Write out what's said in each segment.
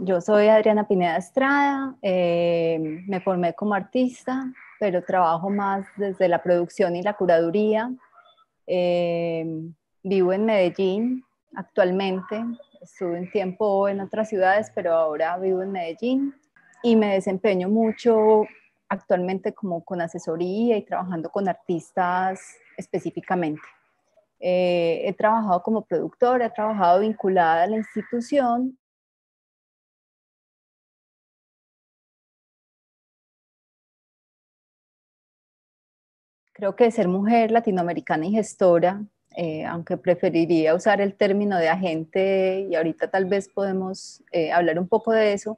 Yo soy Adriana Pineda Estrada, eh, me formé como artista, pero trabajo más desde la producción y la curaduría. Eh, vivo en Medellín actualmente, estuve un tiempo en otras ciudades, pero ahora vivo en Medellín y me desempeño mucho actualmente como con asesoría y trabajando con artistas específicamente. Eh, he trabajado como productora, he trabajado vinculada a la institución Creo que ser mujer latinoamericana y gestora, eh, aunque preferiría usar el término de agente y ahorita tal vez podemos eh, hablar un poco de eso,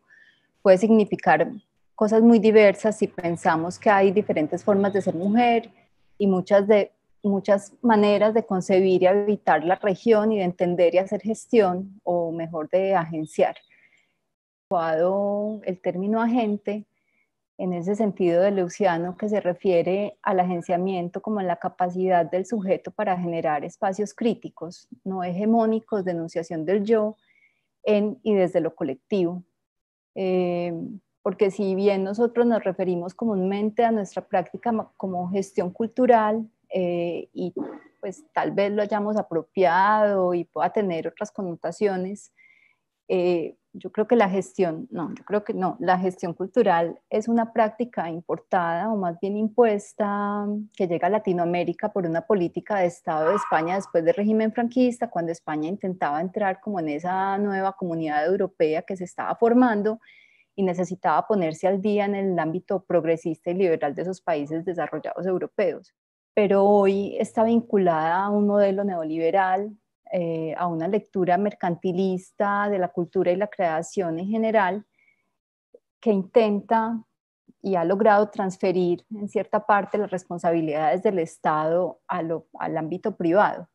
puede significar cosas muy diversas si pensamos que hay diferentes formas de ser mujer y muchas, de, muchas maneras de concebir y habitar la región y de entender y hacer gestión o mejor de agenciar. El término agente en ese sentido de Luciano que se refiere al agenciamiento como la capacidad del sujeto para generar espacios críticos, no hegemónicos, denunciación del yo en y desde lo colectivo. Eh, porque si bien nosotros nos referimos comúnmente a nuestra práctica como gestión cultural eh, y pues tal vez lo hayamos apropiado y pueda tener otras connotaciones, eh, yo creo que la gestión, no, yo creo que no, la gestión cultural es una práctica importada o más bien impuesta que llega a Latinoamérica por una política de Estado de España después del régimen franquista, cuando España intentaba entrar como en esa nueva comunidad europea que se estaba formando y necesitaba ponerse al día en el ámbito progresista y liberal de esos países desarrollados europeos. Pero hoy está vinculada a un modelo neoliberal eh, a una lectura mercantilista de la cultura y la creación en general, que intenta y ha logrado transferir en cierta parte las responsabilidades del Estado al ámbito privado.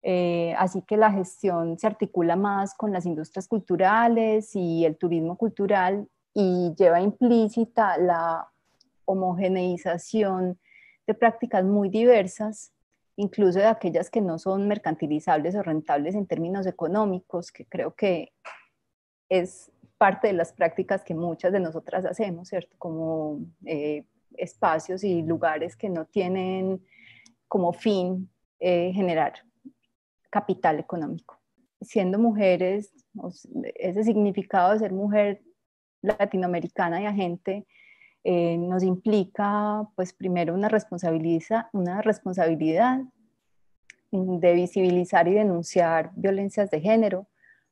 Eh, así que la gestión se articula más con las industrias culturales y el turismo cultural y lleva implícita la homogeneización de prácticas muy diversas incluso de aquellas que no son mercantilizables o rentables en términos económicos, que creo que es parte de las prácticas que muchas de nosotras hacemos, ¿cierto? Como eh, espacios y lugares que no tienen como fin eh, generar capital económico. Siendo mujeres, ese significado de ser mujer latinoamericana y agente eh, nos implica, pues primero, una responsabilidad de visibilizar y denunciar violencias de género,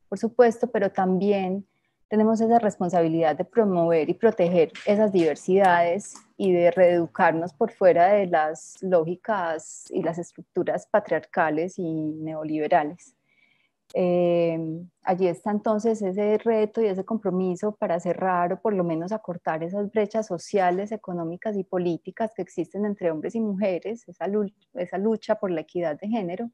por supuesto, pero también tenemos esa responsabilidad de promover y proteger esas diversidades y de reeducarnos por fuera de las lógicas y las estructuras patriarcales y neoliberales. Em, allí está entonces ese reto y ese compromiso para cerrar o por lo menos acortar esas brechas sociales, económicas y políticas que existen entre hombres y mujeres, esa, lucha, por la equidad de género.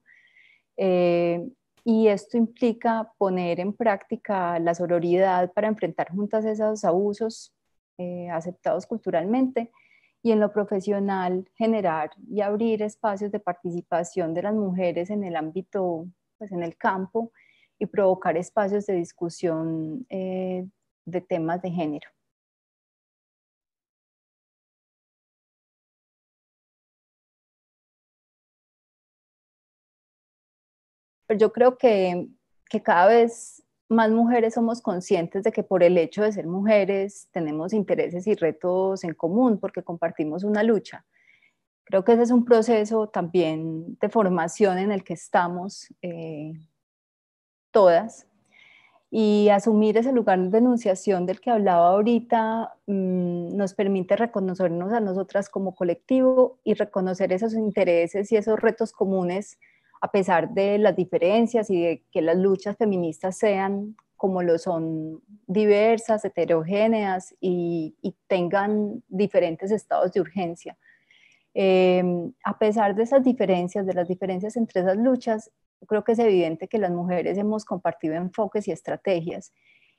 Eh, y esto implica poner en práctica la sororidad para enfrentar juntas esos abusos eh, aceptados culturalmente y en lo profesional generar y abrir espacios de participación de las mujeres en el ámbito pues, en el campo y provocar espacios de discusión eh, de temas de género. Pero pues, yo creo que cada vez más mujeres somos conscientes de que por el hecho de ser mujeres tenemos intereses y retos en común porque compartimos una lucha. Creo que ese es un proceso también de formación en el que estamos eh, todas. Y asumir ese lugar de denunciación del que hablaba ahorita mm, nos permite reconocernos a nosotras como colectivo y reconocer esos intereses y esos retos comunes a pesar de las diferencias y de que las luchas feministas sean como lo son diversas, heterogéneas y tengan diferentes estados de urgencia. Em, a pesar de esas diferencias, de las diferencias entre esas luchas, creo que es evidente que las mujeres hemos compartido enfoques y estrategias.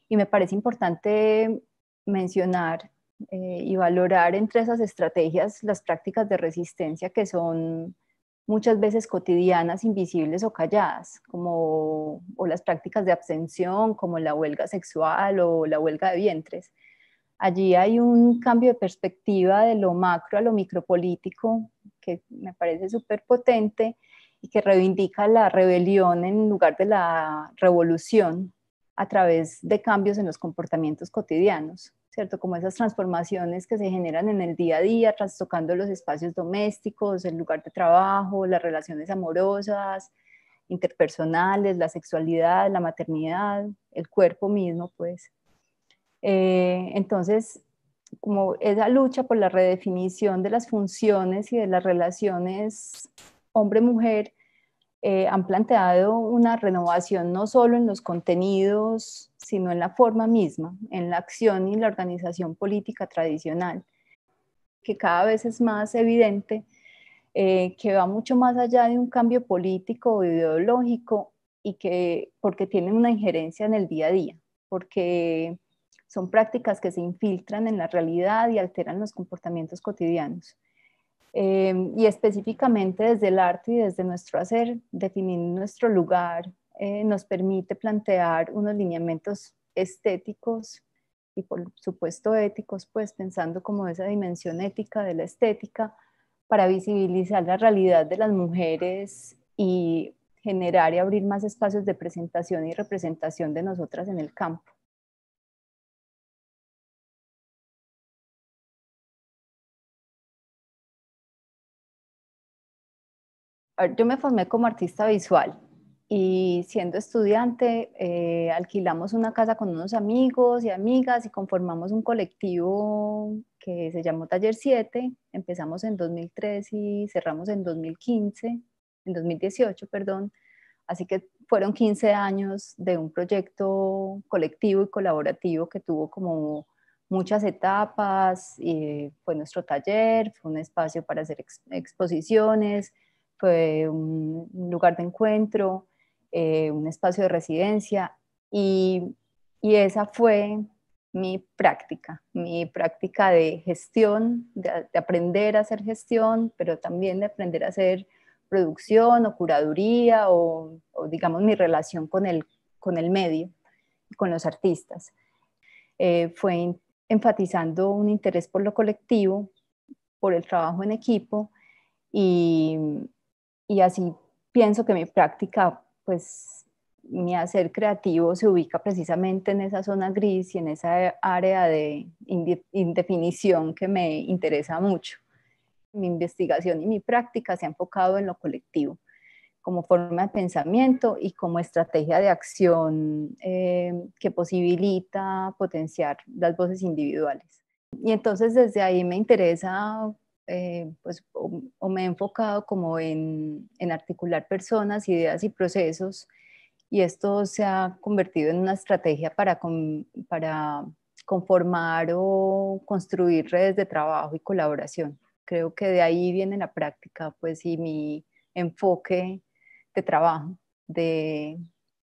Y me parece importante mencionar eh, y valorar entre esas estrategias las prácticas de resistencia que son muchas veces cotidianas, invisibles o calladas, o las prácticas de abstención, como la huelga sexual o la huelga de vientres allí hay un cambio de perspectiva de lo macro a lo micropolítico que me parece súper potente y que reivindica la rebelión en lugar de la revolución a través de cambios en los comportamientos cotidianos, ¿cierto? Como esas transformaciones que se generan en el día a día, trastocando los espacios domésticos, el lugar de trabajo, las relaciones amorosas, interpersonales, la sexualidad, la maternidad, el cuerpo mismo, pues. Eh, entonces, como esa lucha por la redefinición de las funciones y de las relaciones hombre-mujer eh, han planteado una renovación no solo en los contenidos, sino en la forma misma, en la acción y la organización política tradicional, que cada vez es más evidente eh, que va mucho más allá de un cambio político o ideológico y que porque tiene una injerencia en el día a día, porque son prácticas que se infiltran en la realidad y alteran los comportamientos cotidianos. Em, y específicamente desde el arte y desde nuestro hacer, definir nuestro lugar eh, nos permite plantear unos lineamientos estéticos y por supuesto éticos, pues pensando como esa dimensión ética de la estética para visibilizar la realidad de las mujeres y generar y abrir más espacios de presentación y representación de nosotras en el campo. Ah, yo me formé como artista visual y siendo estudiante eh, alquilamos una casa con unos amigos y amigas y conformamos un colectivo que se llamó Taller 7. Empezamos en 2003 y cerramos en 2015, en 2018, perdón. Así que fueron 15 años de un proyecto colectivo y colaborativo que tuvo como muchas etapas, y eh, fue nuestro taller, fue un espacio para hacer exposiciones, fue un lugar de encuentro, eh, un espacio de residencia y, esa fue mi práctica, mi práctica de gestión, de, aprender a hacer gestión, pero también de aprender a hacer producción o curaduría o, digamos mi relación con el, con el medio, con los artistas. Eh, fue enfatizando un interés por lo colectivo, por el trabajo en equipo y, y así pienso que mi práctica, pues mi hacer creativo se ubica precisamente en esa zona gris y en esa área de indefinición que me interesa mucho. Mi investigación y mi práctica se han enfocado en lo colectivo como forma de pensamiento y como estrategia de acción eh, que posibilita potenciar las voces individuales. Y entonces desde ahí me interesa eh, pues, me he enfocado como en, articular personas, ideas y procesos, y esto se ha convertido en una estrategia para, para conformar o construir redes de trabajo y colaboración. Creo que de ahí viene la práctica, pues, y mi enfoque de trabajo, de,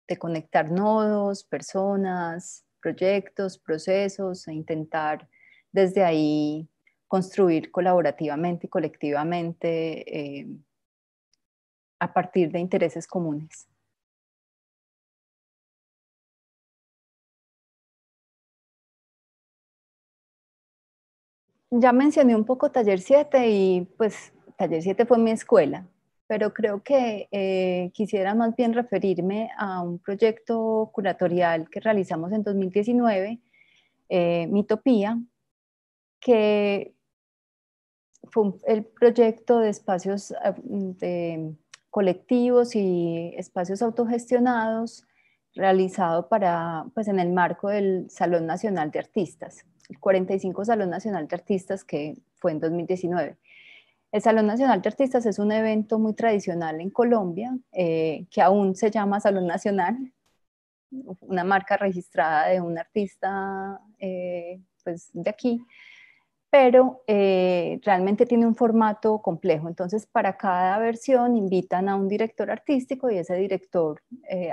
de conectar nodos, personas, proyectos, procesos e intentar desde ahí construir colaborativamente y colectivamente eh, a partir de intereses comunes. Ya mencioné un poco Taller 7 y pues Taller 7 fue mi escuela, pero creo que eh, quisiera más bien referirme a un proyecto curatorial que realizamos en 2019, eh, Mitopía, que fue el proyecto de espacios eh, de colectivos y espacios autogestionados realizado para, pues en el marco del Salón Nacional de Artistas, el 45 Salón Nacional de Artistas que fue en 2019. El Salón Nacional de Artistas es un evento muy tradicional en Colombia, eh, que aún se llama Salón Nacional, una marca registrada de un artista eh, pues, de aquí, pero eh, realmente tiene un formato complejo. Entonces, para cada versión invitan a un director artístico y ese director eh,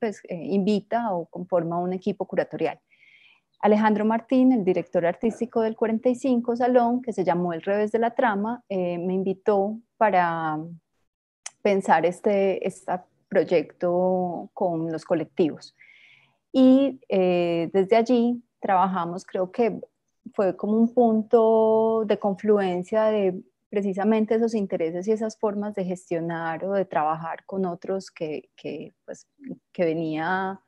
pues, eh, invita o conforma un equipo curatorial. Alejandro Martín, el director artístico del 45 Salón, que se llamó El Revés de la Trama, me invitó para pensar este, este proyecto con los colectivos. Y desde allí trabajamos, creo que fue como un punto de confluencia de precisamente esos intereses y esas formas de gestionar o de trabajar con otros que, pues, venía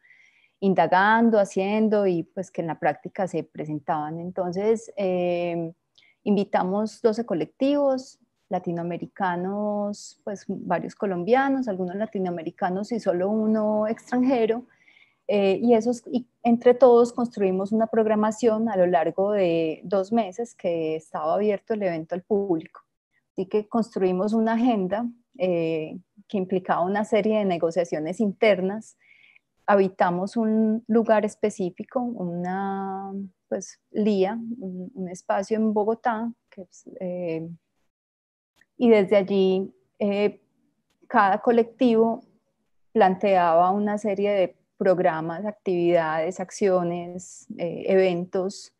indagando, haciendo y pues que en la práctica se presentaban. Entonces, eh, invitamos 12 colectivos latinoamericanos, pues varios colombianos, algunos latinoamericanos y solo uno extranjero eh, y, entre todos construimos una programación a lo largo de dos meses que estaba abierto el evento al público. Así que construimos una agenda eh, que implicaba una serie de negociaciones internas. Habitamos un lugar específico, una pues, lía, un, espacio en Bogotá, eh, y desde allí cada colectivo planteaba una serie de programas, actividades, acciones, eh, eventos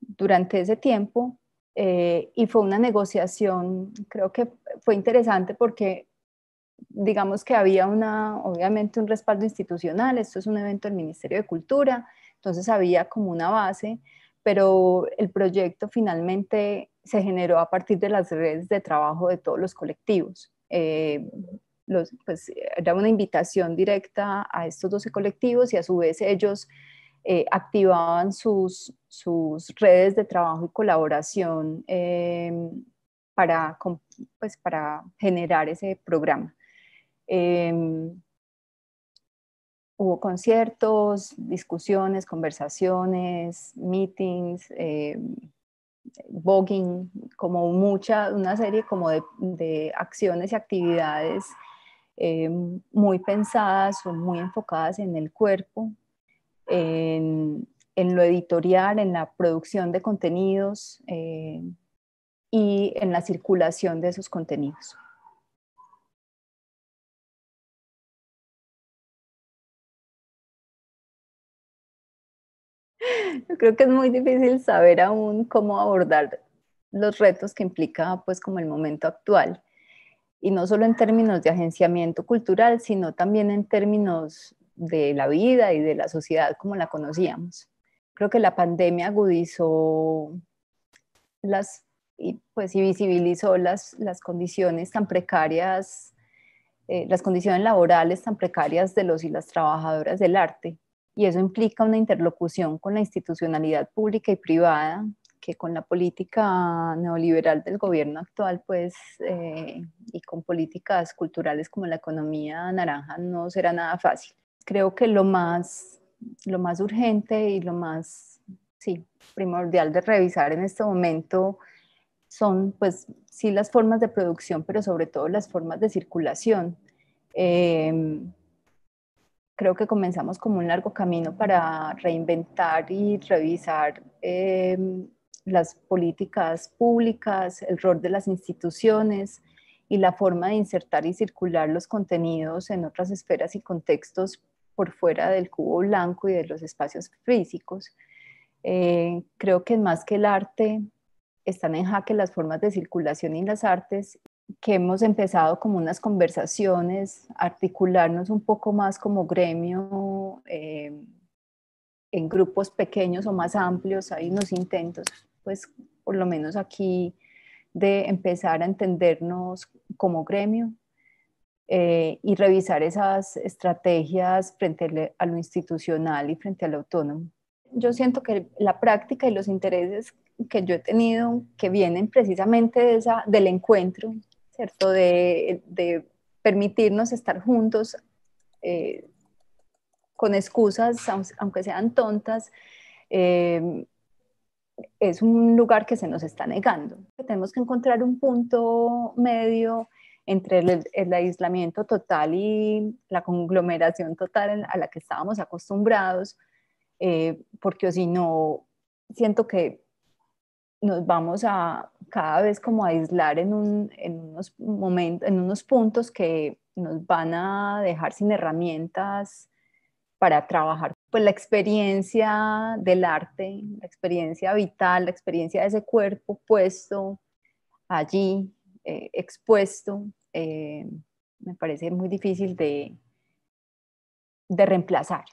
durante ese tiempo. Eh, y fue una negociación, creo que fue interesante porque digamos que había una, obviamente un respaldo institucional, esto es un evento del Ministerio de Cultura, entonces había como una base, pero el proyecto finalmente se generó a partir de las redes de trabajo de todos los colectivos. Eh, era pues, eh, una invitación directa a estos 12 colectivos y a su vez ellos eh, activaban sus, redes de trabajo y colaboración eh, pues, para, generar ese programa. hubo conciertos, discusiones, conversaciones, meetings, blogging como mucha, una serie como de acciones y actividades eh, muy pensadas o muy enfocadas en el cuerpo, en, lo editorial, en la producción de contenidos eh, y en la circulación de esos contenidos. Yo creo que es muy difícil saber aún cómo abordar los retos que implica pues como el momento actual y no solo en términos de agenciamiento cultural, sino también en términos de la vida y de la sociedad como la conocíamos. Creo que la pandemia agudizó las y pues y visibilizó las, las condiciones tan precarias, eh, las condiciones laborales tan precarias de los y las trabajadoras del arte. Y eso implica una interlocución con la institucionalidad pública y privada, que con la política neoliberal del gobierno actual pues eh, y con políticas culturales como la economía naranja no será nada fácil. Creo que lo más, urgente y lo más primordial de revisar en este momento son, pues, sí, las formas de producción, pero sobre todo las formas de circulación. Em, creo que comenzamos como un largo camino para reinventar y revisar em, las políticas públicas, el rol de las instituciones, y la forma de insertar y circular los contenidos en otras esferas y contextos por fuera del cubo blanco y de los espacios físicos. Eh, creo que más que el arte, están en jaque las formas de circulación y las artes, que hemos empezado como unas conversaciones, articularnos un poco más como gremio eh, en grupos pequeños o más amplios. Hay unos intentos, pues por lo menos aquí, de empezar a entendernos como gremio eh, y revisar esas estrategias frente a lo institucional y frente al autónomo. Yo siento que la práctica y los intereses que yo he tenido que vienen precisamente de esa, del encuentro, ¿cierto? De, permitirnos estar juntos eh, con excusas, aunque sean tontas, eh, es un lugar que se nos está negando. Tenemos que encontrar un punto medio entre el, el, aislamiento total y la conglomeración total a la que estábamos acostumbrados, eh, porque si no, siento que nos vamos a cada vez como a aislar en, un, en unos momentos, en unos puntos que nos van a dejar sin herramientas para trabajar pues la experiencia del arte, la experiencia vital, la experiencia de ese cuerpo puesto allí, eh, expuesto, eh, me parece muy difícil de, de reemplazar.